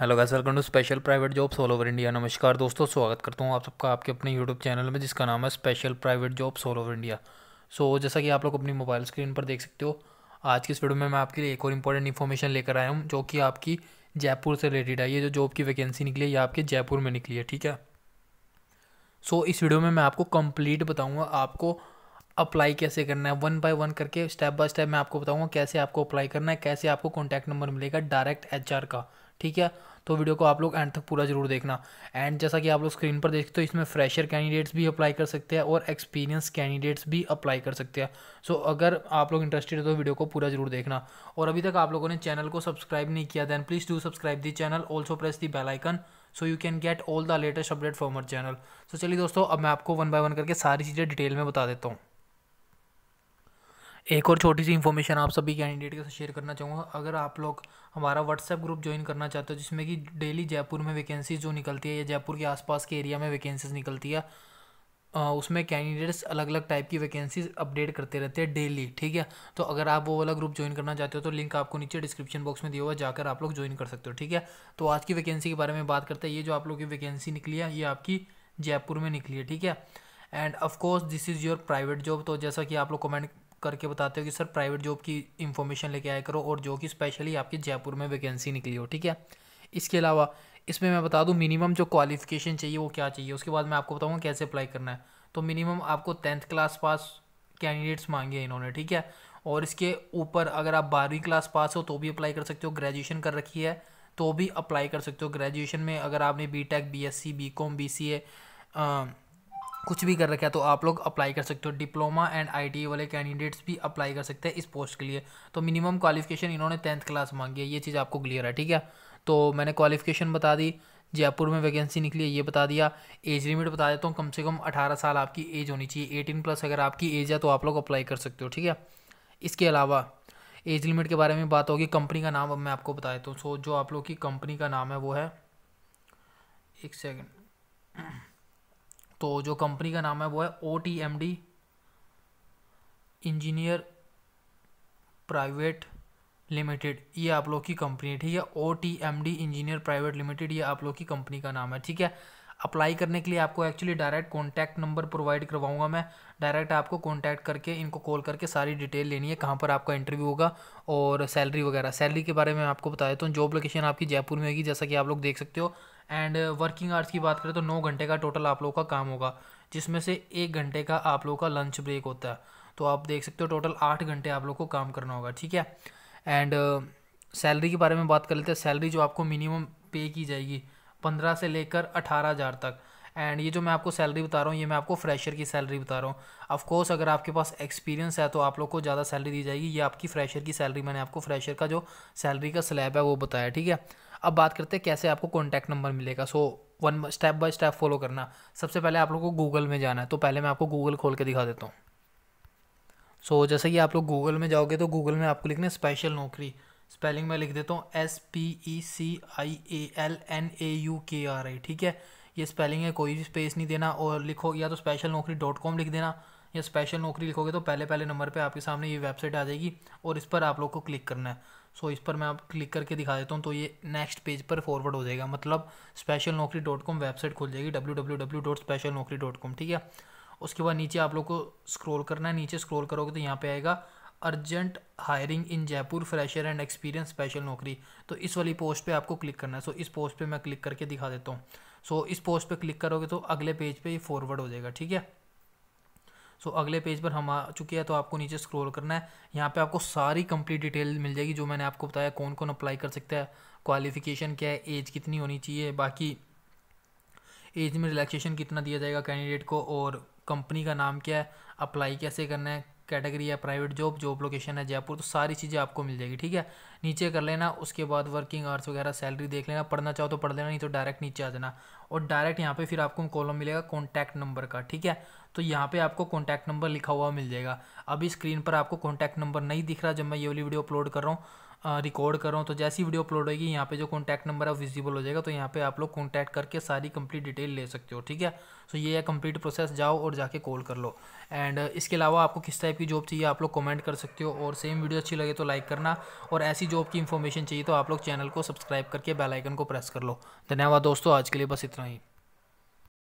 hello guys welcome to special private jobs all over India नमस्कार दोस्तों स्वागत करता हूँ आप सबका आपके अपने यूट्यूब चैनल में जिसका नाम है special private jobs all over India so जैसा कि आप लोग अपनी मोबाइल स्क्रीन पर देख सकते हो आज की इस वीडियो में मैं आपके लिए एक और इंपॉर्टेंट इन्फॉर्मेशन लेकर आया हूँ जो कि आपकी जयपुर से रिलेटेड है ये जो जॉब की वैकेंसी निकली है ये आपके जयपुर में निकली है ठीक है सो so, इस वीडियो में मैं आपको कंप्लीट बताऊँगा आपको अप्लाई कैसे करना है वन बाय वन करके स्टेप बाय स्टेप मैं आपको बताऊंगा कैसे आपको अप्लाई करना है कैसे आपको कॉन्टैक्ट नंबर मिलेगा डायरेक्ट एच का ठीक है तो वीडियो को आप लोग एंड तक पूरा जरूर देखना एंड जैसा कि आप लोग स्क्रीन पर देखते हो तो इसमें फ्रेशर कैंडिडेट्स भी अप्लाई कर सकते हैं और एक्सपीरियंस कैंडिडेट्स भी अप्लाई कर सकते हैं सो so, अगर आप लोग इंटरेस्टेड हो तो वीडियो को पूरा जरूर देखना और अभी तक आप लोगों ने चैनल को सब्सक्राइब नहीं किया then please do subscribe the channel also press the bell icon so you can get all the latest update for our channel so चलिए दोस्तों अब मैं आपको वन बाय वन करके सारी चीज़ें डिटेल में बता देता हूँ एक और छोटी सी इन्फॉर्मेशन आप सभी कैंडिडेट के साथ शेयर करना चाहूँगा अगर आप लोग हमारा व्हाट्सएप ग्रुप ज्वाइन करना चाहते हो जिसमें कि डेली जयपुर में वैकेंसीज जो निकलती है या जयपुर के आसपास के एरिया में वैकेंसीज निकलती है उसमें कैंडिडेट्स अलग अलग टाइप की वैकेंसीज अपडेट करते रहते हैं डेली ठीक है तो अगर आप वो वाला ग्रुप ज्वाइन करना चाहते हो तो लिंक आपको नीचे डिस्क्रिप्शन बॉक्स में दिया हुआ जाकर आप लोग ज्वाइन कर सकते हो ठीक है तो आज की वैकेंसी के बारे में बात करते हैं ये जो आप लोग की वैकेंसी निकली है ये आपकी जयपुर में निकली है ठीक है and of course this is your private job तो जैसा कि आप लोग कमेंट करके बताते हो कि सर प्राइवेट जॉब की इन्फॉर्मेशन लेके आया करो और जो कि स्पेशली आपकी जयपुर में वैकेंसी निकली हो ठीक है इसके अलावा इसमें मैं बता दूँ मिनिमम जो क्वालिफिकेशन चाहिए वो क्या चाहिए उसके बाद मैं आपको बताऊँगा कैसे अप्लाई करना है तो मिनिमम आपको टेंथ क्लास पास कैंडिडेट्स मांगे इन्होंने ठीक है और इसके ऊपर अगर आप बारहवीं क्लास पास हो तो भी अप्लाई कर सकते हो ग्रेजुएशन कर रखी है तो भी अप्लाई कर सकते हो ग्रेजुएशन में अगर आपने B tech B S C B com B C A कुछ भी कर रखा है तो आप लोग अप्लाई कर सकते हो डिप्लोमा एंड आई वाले कैंडिडेट्स भी अप्लाई कर सकते हैं इस पोस्ट के लिए तो मिनिमम क्वालिफिकेशन इन्होंने टेंथ क्लास मांगी है ये चीज़ आपको क्लियर है ठीक है तो मैंने क्वालिफिकेशन बता दी जयपुर में वैकेंसी निकली है ये बता दिया एज लिमिट बता देता हूँ कम से कम अठारह साल आपकी एज होनी चाहिए एटीन प्लस अगर आपकी एज है तो आप लोग अप्लाई कर सकते हो ठीक है इसके अलावा एज लिमिट के बारे में बात होगी कंपनी का नाम अब मैं आपको बता देता हूँ सो जो आप लोग की कंपनी का नाम है वो है एक सेकेंड तो जो कंपनी का नाम है वो है O T M D engineer private limited ये आप लोग की कंपनी है ठीक है O T M D engineer private limited ये आप लोग की कंपनी का नाम है ठीक है अप्लाई करने के लिए आपको actually direct contact number provide करवाऊंगा मैं डायरेक्ट आपको कॉन्टैक्ट करके इनको कॉल करके सारी डिटेल लेनी है कहाँ पर आपका इंटरव्यू होगा और सैलरी वगैरह सैलरी के बारे में आपको बता देता हूँ जॉब लोकेशन आपकी जयपुर में होगी जैसा कि आप लोग देख सकते हो एंड वर्किंग आवर्स की बात करें तो नौ घंटे का टोटल आप लोगों का काम होगा जिसमें से एक घंटे का आप लोगों का लंच ब्रेक होता है तो आप देख सकते हो टोटल आठ घंटे आप लोग को काम करना होगा ठीक है एंड सैलरी के बारे में बात कर लेते हैं सैलरी जो आपको मिनिमम पे की जाएगी पंद्रह से लेकर अठारह हज़ार तक एंड ये जो मैं आपको सैलरी बता रहा हूँ ये मैं आपको फ्रेशर की सैलरी बता रहा हूँ ऑफकोर्स अगर आपके पास एक्सपीरियंस है तो आप लोग को ज़्यादा सैलरी दी जाएगी ये आपकी फ्रेशर की सैलरी मैंने आपको फ्रेशर का जो सैलरी का स्लैब है वो बताया ठीक है अब बात करते हैं कैसे आपको कॉन्टैक्ट नंबर मिलेगा so one step by step follow करना सबसे पहले आप लोग को गूगल में जाना है तो पहले मैं आपको गूगल खोल के दिखा देता हूँ सो so, जैसे कि आप लोग गूगल में जाओगे तो गूगल में आपको लिखना है स्पेशल नौकरी स्पेलिंग में लिख देता हूँ S P E C I A L N A U K R I ठीक है ये स्पेलिंग है कोई भी स्पेस नहीं देना और लिखो या तो स्पेशल नौकरी डॉट कॉम लिख देना या स्पेशल नौकरी लिखोगे तो पहले पहले नंबर पे आपके सामने ये वेबसाइट आ जाएगी और इस पर आप लोग को क्लिक करना है सो इस पर मैं आप क्लिक करके दिखा देता हूँ तो ये नेक्स्ट पेज पर फॉरवर्ड हो जाएगा मतलब special Naukri dot com website खुल जाएगी W W W dot special Naukri dot com ठीक है उसके बाद नीचे आप लोग को स्क्रॉल करना है नीचे स्क्रॉल करोगे तो यहाँ पे आएगा urgent hiring in Jaipur fresher and experience special Naukri तो इस वाली पोस्ट पे आपको क्लिक करना है सो इस पोस्ट पे मैं क्लिक करके दिखा देता हूँ सो इस पोस्ट पे क्लिक करोगे तो अगले पेज पे ये फॉरवर्ड हो जाएगा ठीक है सो अगले पेज पर हम आ चुके हैं तो आपको नीचे स्क्रॉल करना है यहाँ पे आपको सारी कंप्लीट डिटेल मिल जाएगी जो मैंने आपको बताया कौन कौन अप्लाई कर सकता है क्वालिफिकेशन क्या है एज कितनी होनी चाहिए बाकी एज में रिलैक्सेशन कितना दिया जाएगा कैंडिडेट को और कंपनी का नाम क्या है अप्लाई कैसे करना है कैटेगरी है प्राइवेट जॉब जॉब लोकेशन है जयपुर तो सारी चीज़ें आपको मिल जाएगी ठीक है नीचे कर लेना उसके बाद वर्किंग आवर्स वगैरह सैलरी देख लेना पढ़ना चाहो तो पढ़ लेना नहीं तो डायरेक्ट नीचे आ जाना और डायरेक्ट यहाँ पे फिर आपको कॉलम मिलेगा कॉन्टैक्ट नंबर का ठीक है तो यहाँ पे आपको कॉन्टैक्ट नंबर लिखा हुआ मिल जाएगा अभी स्क्रीन पर आपको कॉन्टैक्ट नंबर नहीं दिख रहा जब मैं ये वाली वीडियो अपलोड कर रहा हूँ रिकॉर्ड कर रहा हूँ तो जैसी वीडियो अपलोड होगी यहाँ पे जो कॉन्टैक्ट नंबर है विजिबल हो जाएगा तो यहाँ पे आप लोग कॉन्टैक्ट करके सारी कंप्लीट डिटेल ले सकते हो ठीक है सो ये है कंप्लीट प्रोसेस जाओ और जाके कॉल कर लो एंड इसके अलावा आपको किस टाइप की जॉब चाहिए आप लोग कमेंट कर सकते हो और सेम वीडियो अच्छी लगे तो लाइक करना और ऐसी जॉब की इन्फॉर्मेशन चाहिए तो आप लोग चैनल को सब्सक्राइब करके बेलाइकन को प्रेस कर लो धन्यवाद दोस्तों आज के लिए बस इतना ही